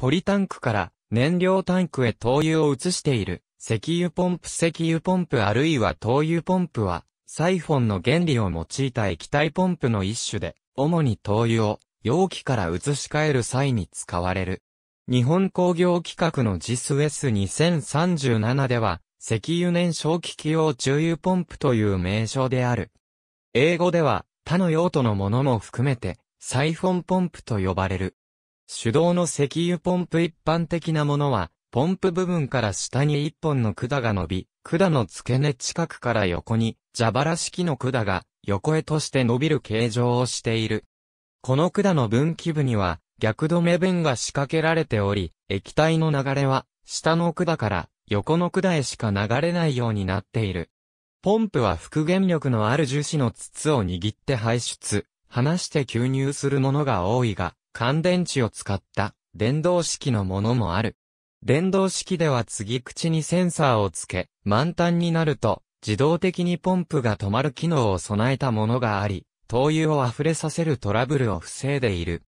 ポリタンクから燃料タンクへ灯油を移している、石油ポンプ石油ポンプあるいは灯油ポンプは、サイフォンの原理を用いた液体ポンプの一種で、主に灯油を容器から移し替える際に使われる。日本工業規格の JISS-S2037 では、石油燃焼機器用重油ポンプという名称である。英語では、他の用途のものも含めて、サイフォンポンプと呼ばれる。手動の石油ポンプ一般的なものは、ポンプ部分から下に一本の管が伸び、管の付け根近くから横に、蛇腹式の管が横へとして伸びる形状をしている。この管の分岐部には、逆止め弁が仕掛けられており、液体の流れは、下の管から横の管へしか流れないようになっている。ポンプは復元力のある樹脂の筒を握って排出、離して吸入するものが多いが、乾電池を使った電動式のものもある。電動式では次口にセンサーをつけ、満タンになると自動的にポンプが止まる機能を備えたものがあり、灯油を溢れさせるトラブルを防いでいる。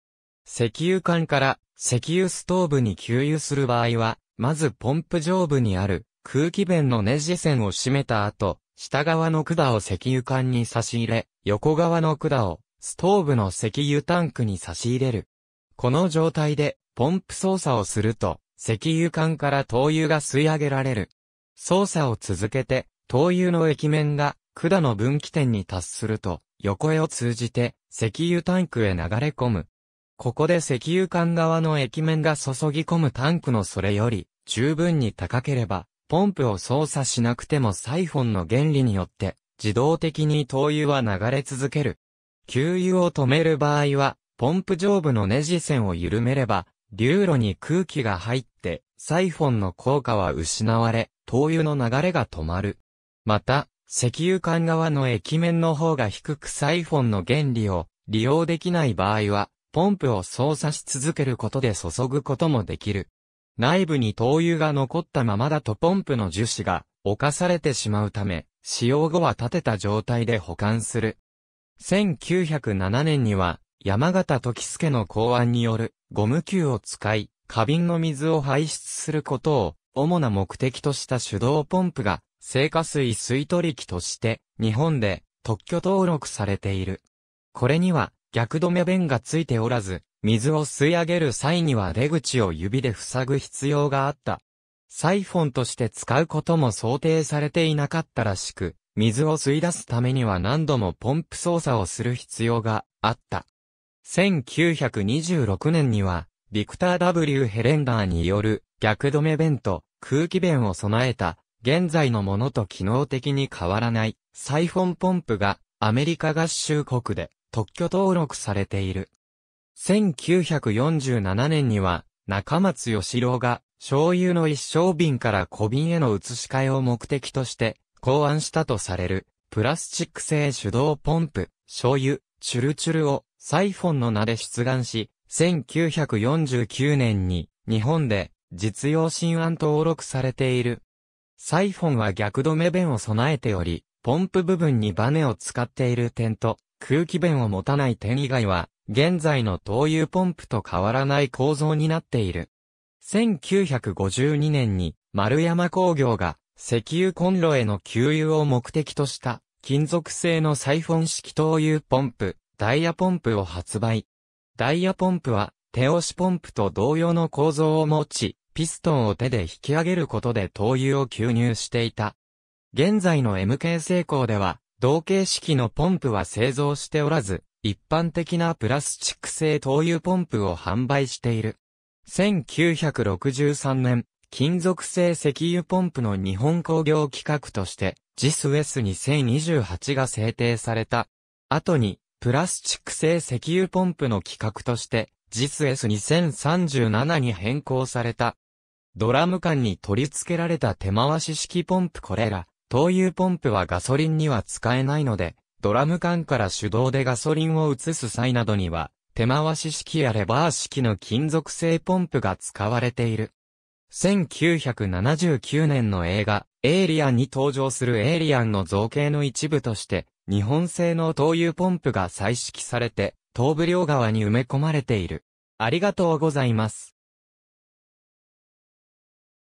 石油管から石油ストーブに給油する場合は、まずポンプ上部にある空気弁のネジ線を締めた後、下側の管を石油管に差し入れ、横側の管をストーブの石油タンクに差し入れる。この状態で、ポンプ操作をすると、石油管から灯油が吸い上げられる。操作を続けて、灯油の液面が管の分岐点に達すると、横へを通じて石油タンクへ流れ込む。ここで石油管側の液面が注ぎ込むタンクのそれより十分に高ければ、ポンプを操作しなくてもサイフォンの原理によって自動的に灯油は流れ続ける。給油を止める場合は、ポンプ上部のネジ線を緩めれば、流路に空気が入って、サイフォンの効果は失われ、灯油の流れが止まる。また、石油管側の液面の方が低くサイフォンの原理を利用できない場合は、ポンプを操作し続けることで注ぐこともできる。内部に灯油が残ったままだとポンプの樹脂が侵されてしまうため、使用後は立てた状態で保管する1907年には、山形時助の考案による、ゴム球を使い、花瓶の水を排出することを、主な目的とした手動ポンプが、生化水水取り機として、日本で特許登録されている。これには、逆止め弁がついておらず、水を吸い上げる際には出口を指で塞ぐ必要があった。サイフォンとして使うことも想定されていなかったらしく、水を吸い出すためには何度もポンプ操作をする必要があった。1926年には、ビクター W ヘレンダーによる逆止め弁と空気弁を備えた現在のものと機能的に変わらないサイフォンポンプがアメリカ合衆国で特許登録されている。1947年には中松義郎が醤油の一升瓶から小瓶への移し替えを目的として考案したとされる、プラスチック製手動ポンプ、醤油、チュルチュルをサイフォンの名で出願し、1949年に日本で実用新案登録されている。サイフォンは逆止め弁を備えており、ポンプ部分にバネを使っている点と空気弁を持たない点以外は、現在の灯油ポンプと変わらない構造になっている。1952年に丸山工業が石油コンロへの給油を目的とした金属製のサイフォン式灯油ポンプ、ダイヤポンプを発売。ダイヤポンプは手押しポンプと同様の構造を持ち、ピストンを手で引き上げることで灯油を吸入していた。現在の MK 成功では、同型式のポンプは製造しておらず、一般的なプラスチック製灯油ポンプを販売している。1963年、金属製石油ポンプの日本工業規格として、JIS s 2028が制定された。後に、プラスチック製石油ポンプの規格として、JIS S 2037に変更された。ドラム缶に取り付けられた手回し式ポンプこれら、灯油ポンプはガソリンには使えないので、ドラム缶から手動でガソリンを移す際などには、手回し式やレバー式の金属製ポンプが使われている。1979年の映画、エイリアンに登場するエイリアンの造形の一部として、日本製の灯油ポンプが採式されて、東部両側に埋め込まれている。ありがとうございます。